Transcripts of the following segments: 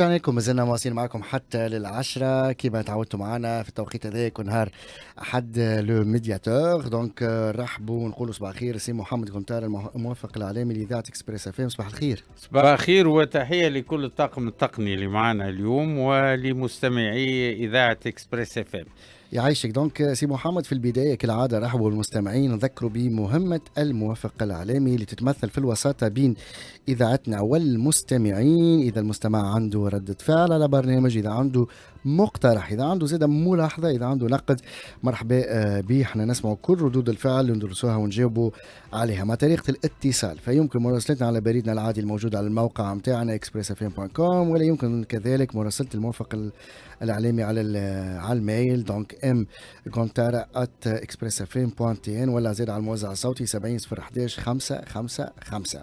رجعنا لكم مازلنا مواصلين معكم حتى للعشرة كما تعودتوا معنا في التوقيت هذا يكون نهار أحد لو ميدياتور دونك آه، نرحبوا ونقولوا صباح الخير سي محمد كونتار الموفق الإعلامي لإذاعة إكسبريس اف صباح الخير صباح الخير وتحية لكل الطاقم التقني اللي معنا اليوم ولمستمعي إذاعة إكسبريس اف يعيشك دونك سي محمد في البدايه كالعاده رحبوا بالمستمعين نذكروا بمهمه الموافق الاعلامي اللي تتمثل في الوساطه بين اذاعتنا والمستمعين اذا المستمع عنده رده فعل على برنامج اذا عنده مقترح اذا عنده زاده ملاحظه اذا عنده نقد مرحبا به آه، احنا نسمع كل ردود الفعل اللي ندرسوها ونجاوبوا عليها مع طريقه الاتصال فيمكن مراسلتنا على بريدنا العادي الموجود على الموقع نتاعنا expressfm.com ولا يمكن كذلك مراسله الموافق الاعلامي على على الميل دونك ام كونتارا ات ان ولا زاد على الموزع الصوتي 70 11 5 5 5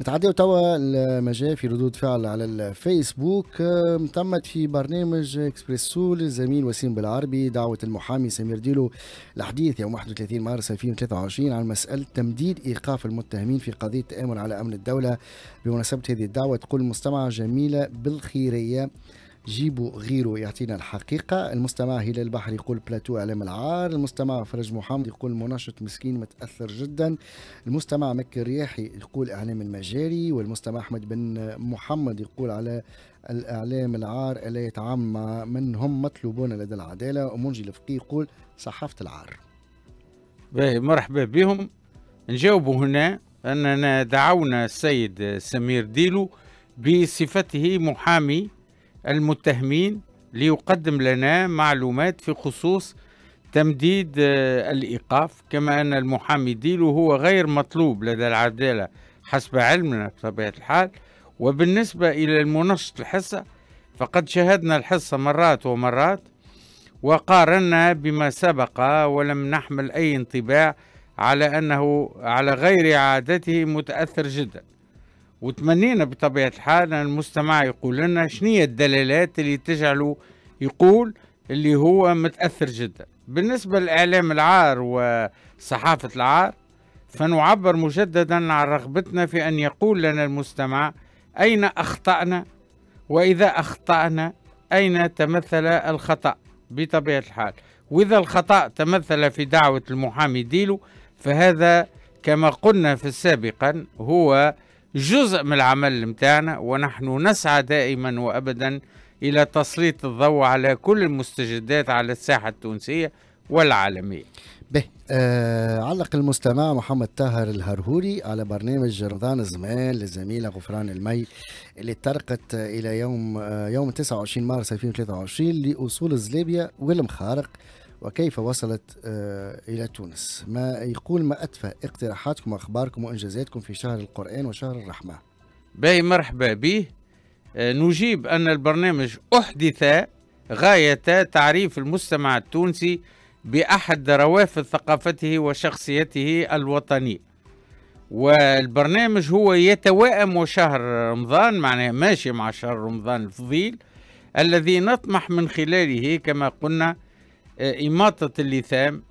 نتعداو توا المجال في ردود فعل على الفيسبوك آه، تمت في برنامج الاكسبريسو للزميل وسيم بالعربي دعوه المحامي سمير ديلو لحديث يوم 31 مارس 2023 عن مساله تمديد ايقاف المتهمين في قضيه تامن على امن الدوله بمناسبه هذه الدعوه تقول المستمعه جميله بالخيريه جيبوا غيره يعطينا الحقيقة المستمع هلال البحر يقول بلاتو علم العار المستمع فرج محمد يقول مناشط مسكين متأثر جدا المستمع مكي الرياحي يقول إعلام المجاري والمستمع أحمد بن محمد يقول على الإعلام العار ألا يتعامل مع من هم مطلوبون لدى العدالة ومنجي الفقي يقول صحافة العار باهي مرحبا بهم نجاوبوا هنا أننا دعونا السيد سمير ديلو بصفته محامي المتهمين ليقدم لنا معلومات في خصوص تمديد آه، الإيقاف كما أن المحامي ديلو هو غير مطلوب لدى العدالة حسب علمنا بطبيعة الحال وبالنسبة إلى المنشط الحصة فقد شاهدنا الحصة مرات ومرات وقارنا بما سبق ولم نحمل أي انطباع على أنه على غير عادته متأثر جداً وتمنينا بطبيعة الحال أن المستمع يقول لنا شنية الدلالات اللي تجعله يقول اللي هو متأثر جدا بالنسبة لإعلام العار وصحافة العار فنعبر مجددا عن رغبتنا في أن يقول لنا المستمع أين أخطأنا وإذا أخطأنا أين تمثل الخطأ بطبيعة الحال وإذا الخطأ تمثل في دعوة المحامي ديلو فهذا كما قلنا في السابقا هو جزء من العمل متاعنا ونحن نسعى دائما وابدا الى تسليط الضوء على كل المستجدات على الساحه التونسيه والعالميه. به آه علق المستمع محمد طاهر الهرهوري على برنامج رمضان زمان للزميله غفران المي اللي ترقت الى يوم آه يوم 29 مارس 2023 لاصول الزلابيه والمخارق وكيف وصلت آه، إلى تونس ما يقول ما أتفه اقتراحاتكم وأخباركم وإنجازاتكم في شهر القرآن وشهر الرحمة باهي مرحبا به آه، نجيب أن البرنامج أحدث غاية تعريف المستمع التونسي بأحد روافد ثقافته وشخصيته الوطنية والبرنامج هو يتوائم وشهر رمضان معناه ماشي مع شهر رمضان الفضيل الذي نطمح من خلاله كما قلنا آه، إماطة اللثام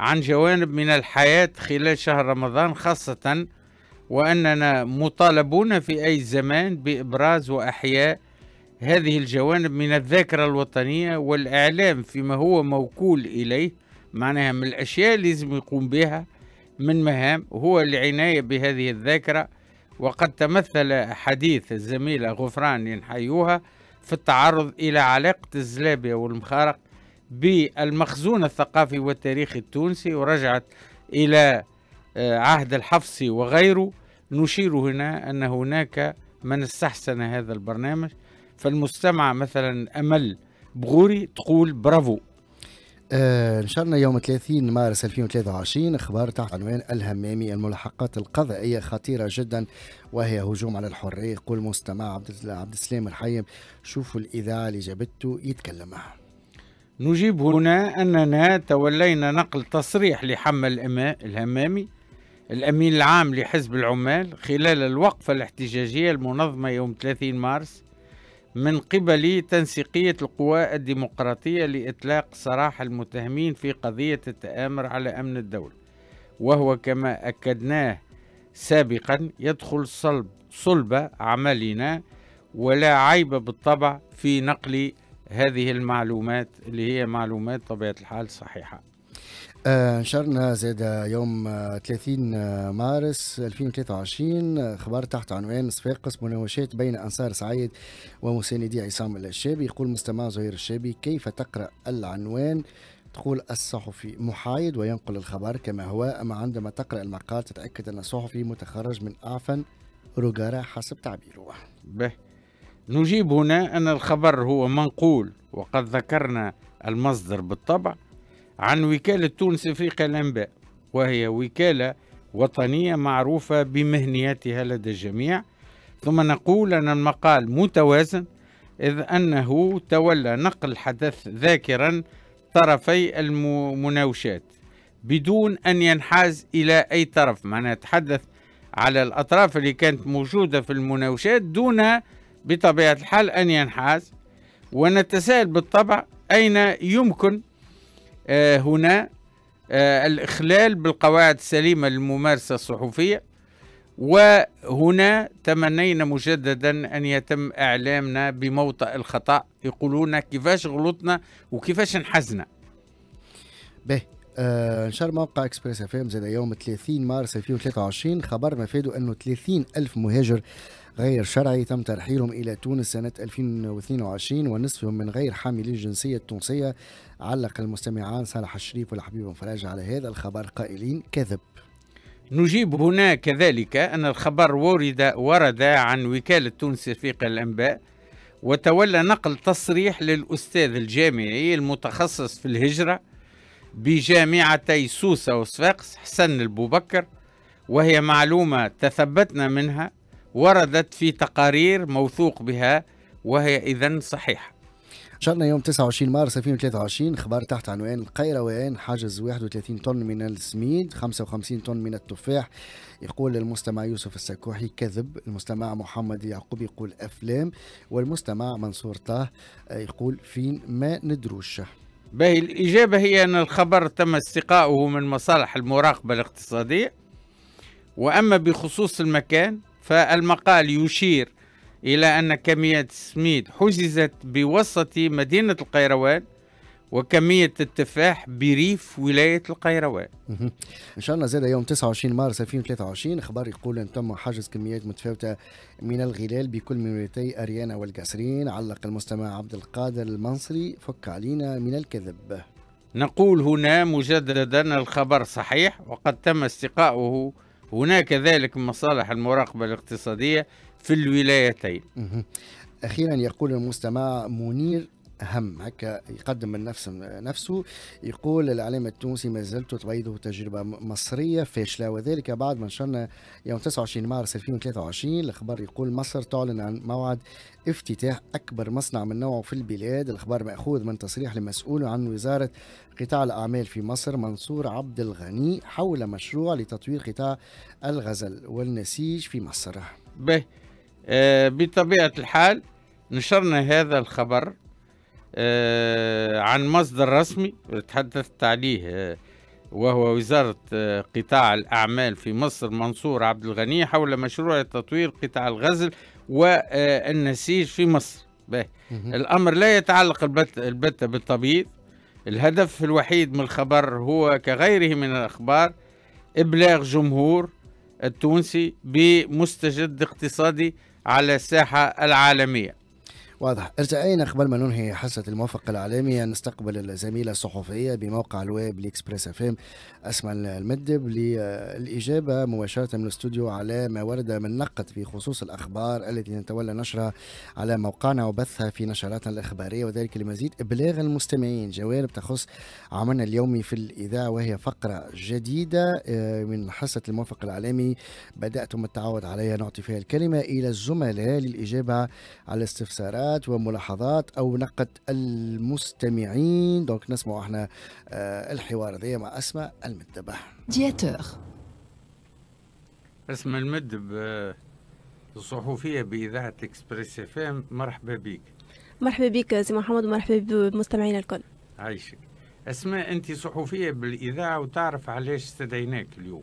عن جوانب من الحياة خلال شهر رمضان خاصة وأننا مطالبون في أي زمان بإبراز وأحياء هذه الجوانب من الذاكرة الوطنية والإعلام فيما هو موكول إليه معناها من الأشياء اللي لازم يقوم بها من مهام هو العناية بهذه الذاكرة وقد تمثل حديث الزميلة غفران ينحيوها في التعرض إلى علاقة الزلابية والمخارق بالمخزون الثقافي والتاريخي التونسي ورجعت إلى آه، عهد الحفصي وغيره نشير هنا أن هناك من استحسن هذا البرنامج فالمستمع مثلا أمل بغوري تقول برافو آه نشرنا يوم 30 مارس 2023 اخبار تحت عنوان الهمامي الملاحقات القضائيه خطيره جدا وهي هجوم على الحريه يقول مستمع عبد عبد السلام الحيم شوفوا الاذاعه اللي جابته يتكلم معهم نجيب هنا أننا تولينا نقل تصريح لحمل الهمامي الأمين العام لحزب العمال خلال الوقفة الاحتجاجية المنظمة يوم 30 مارس من قبل تنسيقية القوى الديمقراطية لإطلاق سراح المتهمين في قضية التآمر على أمن الدولة وهو كما أكدناه سابقا يدخل صلب صلب عملنا ولا عيب بالطبع في نقل هذه المعلومات اللي هي معلومات طبيعة الحال صحيحة آه، نشرنا زاد يوم 30 آه، آه، مارس 2023 خبر تحت عنوان صفاقس مناوشات بين انصار سعيد ومساندي عصام الشابي يقول مستمع زهير الشابي كيف تقرا العنوان تقول الصحفي محايد وينقل الخبر كما هو أما عندما تقرأ المقال تتأكد أن الصحفي متخرج من أعفن روجارا حسب تعبيره به نجيب هنا أن الخبر هو منقول وقد ذكرنا المصدر بالطبع عن وكالة تونس إفريقيا الأنباء وهي وكالة وطنية معروفة بمهنيتها لدى الجميع ثم نقول أن المقال متوازن إذ أنه تولى نقل حدث ذاكرا طرفي المناوشات بدون أن ينحاز إلى أي طرف معناها تحدث على الأطراف اللي كانت موجودة في المناوشات دون بطبيعة الحال أن ينحاز ونتساءل بالطبع أين يمكن آه، هنا آه، الإخلال بالقواعد السليمة للممارسة الصحفية وهنا تمنينا مجددا أن يتم إعلامنا بموطأ الخطأ يقولون كيفاش غلطنا وكيفاش انحزنا به آه، الله موقع اكسبريس اف ام زاد يوم 30 مارس 2023 خبر ما انه 30 الف مهاجر غير شرعي تم ترحيلهم إلى تونس سنة 2022 ونصفهم من غير حاملي الجنسية التونسية علق المستمعان صالح الشريف والحبيب فراج على هذا الخبر قائلين كذب نجيب هنا كذلك أن الخبر ورد ورد عن وكالة تونس رفيق الأنباء وتولى نقل تصريح للأستاذ الجامعي المتخصص في الهجرة بجامعتي سوسة وصفاقس حسن البوبكر وهي معلومة تثبتنا منها وردت في تقارير موثوق بها وهي إذا صحيحة ان شاء الله يوم 29 مارس 2023 اخبار تحت عنوان القيروان حجز 31 طن من السميد 55 طن من التفاح يقول المستمع يوسف السكوحي كذب المستمع محمد يعقوب يقول افلام والمستمع منصور طه آه، يقول فين ما ندروش باهي الإجابة هي أن الخبر تم استقاؤه من مصالح المراقبة الاقتصادية وأما بخصوص المكان فالمقال يشير إلى أن كمية السميد حجزت بوسط مدينة القيروان وكمية التفاح بريف ولاية القيروان إن شاء الله زاد يوم 29 مارس 2023 أخبار يقول أن تم حجز كميات متفاوتة من الغلال بكل من ولايتي أريانا والقصرين علق المستمع عبد القادر المنصري فك علينا من الكذب نقول هنا مجددا الخبر صحيح وقد تم استقاؤه هناك ذلك مصالح المراقبة الاقتصادية في الولايتين أخيرا يقول المستمع منير هم هكا يقدم من نفس نفسه يقول الإعلام التونسي ما زلت تبيضه تجربة مصرية فاشلة وذلك بعد ما نشرنا يوم 29 مارس 2023 الأخبار يقول مصر تعلن عن موعد افتتاح أكبر مصنع من نوعه في البلاد الأخبار مأخوذ من تصريح لمسؤول عن وزارة قطاع الأعمال في مصر منصور عبد الغني حول مشروع لتطوير قطاع الغزل والنسيج في مصر به آه، بطبيعة الحال نشرنا هذا الخبر آه، عن مصدر رسمي تحدثت عليه آه، وهو وزارة آه، قطاع الأعمال في مصر منصور عبد الغني حول مشروع تطوير قطاع الغزل والنسيج في مصر الأمر لا يتعلق البتة بالطبيب الهدف الوحيد من الخبر هو كغيره من الأخبار إبلاغ جمهور التونسي بمستجد اقتصادي على الساحة العالمية واضح ارجعينا قبل ما ننهي حصة الموفق العالمية نستقبل الزميلة الصحفية بموقع الويب لإكسبريس اف ام أسماء المدب للإجابة مباشرة من الاستوديو على ما ورد من نقد في خصوص الأخبار التي نتولى نشرها على موقعنا وبثها في نشراتنا الإخبارية وذلك لمزيد إبلاغ المستمعين جوانب تخص عملنا اليومي في الإذاعة وهي فقرة جديدة آه، من حصة الموفق العالمي بدأتم التعود عليها نعطي فيها الكلمة إلى الزملاء للإجابة على استفسارات تعليقات وملاحظات او نقد المستمعين دونك نسمعوا احنا آه، الحوار ذي مع اسماء المدبه دياتور اسماء المدب الصحفيه باذاعه اكسبريس اف ام مرحبا بك مرحبا بك سي محمد ومرحبا بمستمعينا الكل عايشك اسماء انت صحفيه بالاذاعه وتعرف علاش استدعيناك اليوم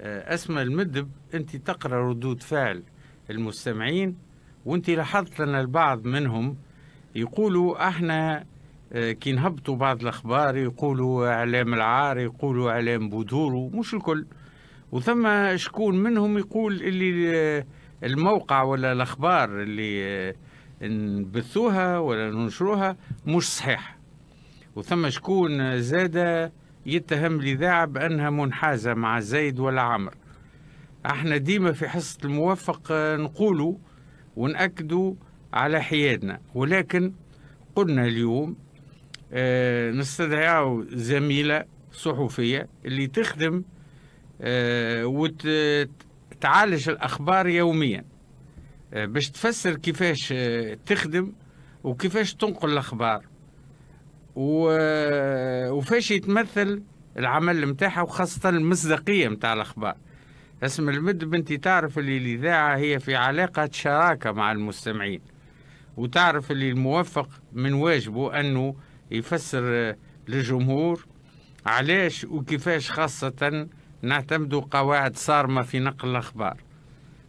آه، اسماء المدب انت تقرا ردود فعل المستمعين وانت لاحظت ان البعض منهم يقولوا احنا آه، كي نهبطوا بعض الاخبار يقولوا اعلام العار يقولوا اعلام بودورو مش الكل وثم شكون منهم يقول اللي آه، الموقع ولا الاخبار اللي آه، نبثوها ولا ننشروها مش صحيح وثم شكون زاد يتهم الاذاعه بانها منحازه مع زيد ولا عمرو احنا ديما في حصه الموفق نقولوا ونأكدوا على حيادنا ولكن قلنا اليوم آه نستدعي زميلة صحفية اللي تخدم آه وتعالج الأخبار يوميا آه باش تفسر كيفاش آه، تخدم وكيفاش تنقل الأخبار آه، وفاش يتمثل العمل متاعها وخاصة المصداقية متاع الأخبار اسم المد بنتي تعرف اللي الإذاعة هي في علاقة شراكة مع المستمعين وتعرف اللي الموفق من واجبه أنه يفسر للجمهور علاش وكيفاش خاصة نعتمد قواعد صارمة في نقل الأخبار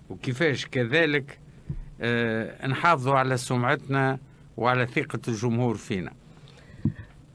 وكيفاش كذلك آه، نحافظ على سمعتنا وعلى ثقة الجمهور فينا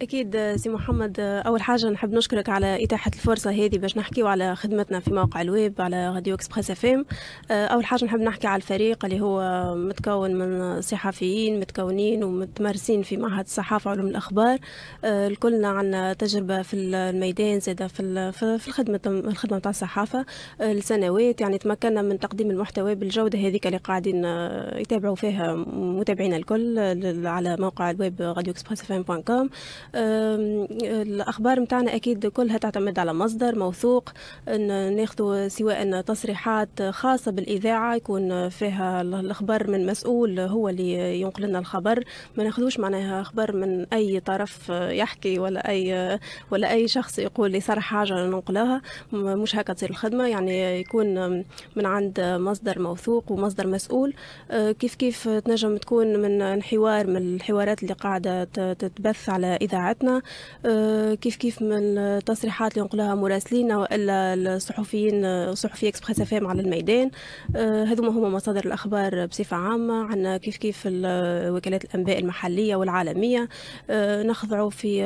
اكيد سي محمد اول حاجه نحب نشكرك على اتاحه الفرصه هذه باش نحكيو على خدمتنا في موقع الويب على راديو اكسبريس اف ام اول حاجه نحب نحكي على الفريق اللي هو متكون من صحفيين متكونين ومتمارسين في معهد الصحافه وعلوم الاخبار آه، الكلنا عندنا تجربه في الميدان زاده في في الخدمه الخدمه نتاع الصحافه آه، لسنوات يعني تمكنا من تقديم المحتوى بالجوده هذيك اللي قاعدين آه، يتابعوا فيها متابعينا الكل على موقع الويب راديو اكسبريس اف كوم الاخبار نتاعنا اكيد كلها تعتمد على مصدر موثوق ان ناخذ سواء تصريحات خاصه بالاذاعه يكون فيها الاخبار من مسؤول هو اللي ينقل لنا الخبر ما ناخذوش معناها اخبار من اي طرف يحكي ولا اي ولا اي شخص يقول لي صار حاجه ننقلها مش هكا تصير الخدمه يعني يكون من عند مصدر موثوق ومصدر مسؤول أه، كيف كيف تنجم تكون من حوار من الحوارات اللي قاعده تتبث على إذاعة اذاعتنا آه، كيف كيف من التصريحات اللي نقولها مراسلينا والا الصحفيين صحفي اكسبريس اف على الميدان آه، هذوما هما مصادر الاخبار بصفه عامه عندنا كيف كيف وكالات الانباء المحليه والعالميه آه، نخضعوا في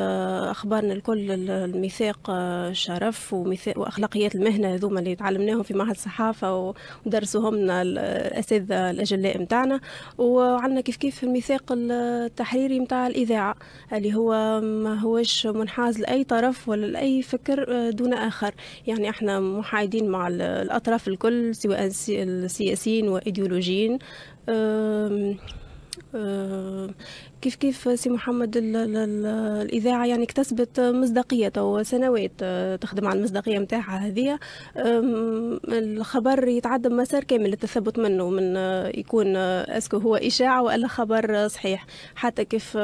اخبارنا الكل الميثاق الشرف وميثاق واخلاقيات المهنه هذوما اللي تعلمناهم في معهد الصحافه ودرسوهم لنا الاساتذه الاجلاء نتاعنا وعندنا كيف كيف الميثاق التحريري نتاع الاذاعه اللي هو ما هوش منحاز لأي طرف ولا لأي فكر آه، دون آخر يعني احنا محايدين مع الأطراف الكل سواء سياسيين وإيديولوجيين كيف كيف سي محمد ال ال الاذاعه يعني اكتسبت مصداقيتها سنوات آه، تخدم على المصداقيه نتاعها هذه الخبر يتعدى مسار كامل للتثبت منه من آه، يكون آه، اسكو هو اشاعه ولا خبر صحيح حتى كيف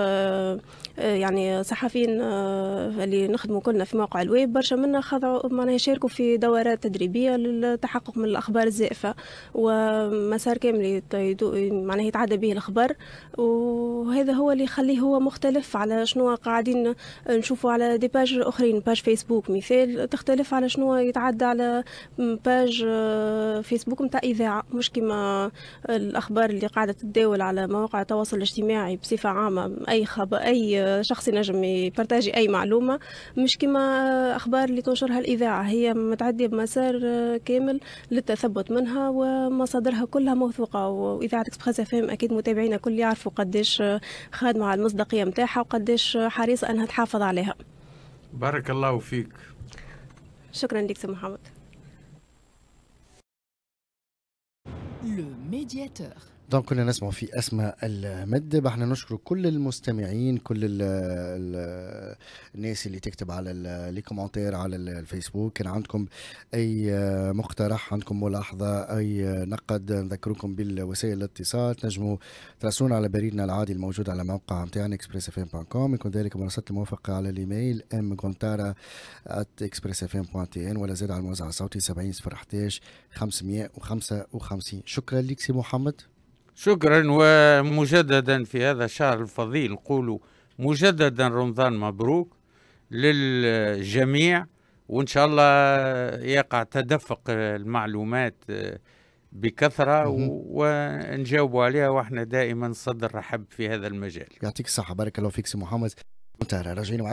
يعني صحفيين اللي نخدموا كلنا في موقع الويب برشا منا خضعوا معناها يشاركوا في دورات تدريبيه للتحقق من الاخبار الزائفه ومسار كامل معناها يتعدى به الخبر وهذا هو هو اللي يخليه هو مختلف على شنو قاعدين نشوفوا على دي باج اخرين باج فيسبوك مثال تختلف على شنو يتعدى على باج آه، فيسبوك نتاع اذاعه مش كيما الاخبار اللي قاعده تتداول على مواقع التواصل الاجتماعي بصفه عامه اي خب اي شخص ينجم يبارتاجي اي معلومه مش كيما آه، اخبار اللي تنشرها الاذاعه هي متعديه بمسار آه، كامل للتثبت منها ومصادرها كلها موثوقه واذاعه اكسبريس اف اكيد متابعينا كل يعرفوا قديش خادمه على المصداقيه نتاعها وقداش حريصه انها تحافظ عليها بارك الله فيك شكرا لك سي محمد Le médiateur. دونك كنا نسمع في اسماء المد بحنا نشكر كل المستمعين كل الـ الـ الناس اللي تكتب على لي كومنتير على الفيسبوك كان عندكم اي مقترح عندكم ملاحظه اي نقد نذكركم بالوسائل الاتصال تنجموا تراسلونا على بريدنا العادي الموجود على الموقع نتاعنا كوم يكون ذلك مراسله الموافقه على الايميل ام اكسبريس تي ان ولا زاد على الموزع الصوتي 70 011 555 شكرا لك سي محمد شكرا ومجددا في هذا الشهر الفضيل نقولوا مجددا رمضان مبروك للجميع وان شاء الله يقع تدفق المعلومات بكثره ونجاوبوا عليها واحنا دائما صدر رحب في هذا المجال. يعطيك الصحه بارك الله فيك سي محمد راجعين معك